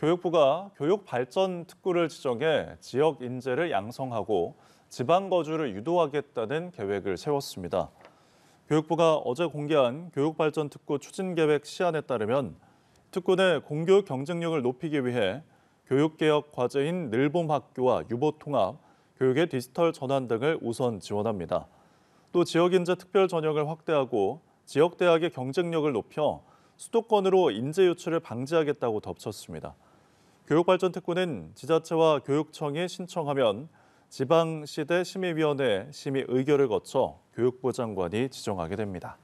교육부가 교육 발전 특구를 지정해 지역 인재를 양성하고 지방 거주를 유도하겠다는 계획을 세웠습니다. 교육부가 어제 공개한 교육 발전 특구 추진 계획 시안에 따르면 특구 내 공교육 경쟁력을 높이기 위해 교육개혁 과제인 늘봄 학교와 유보통합, 교육의 디지털 전환 등을 우선 지원합니다. 또 지역인재 특별 전형을 확대하고 지역대학의 경쟁력을 높여 수도권으로 인재 유출을 방지하겠다고 덧붙였습니다 교육발전특구는 지자체와 교육청에 신청하면 지방시대 심의위원회 심의 의결을 거쳐 교육부 장관이 지정하게 됩니다.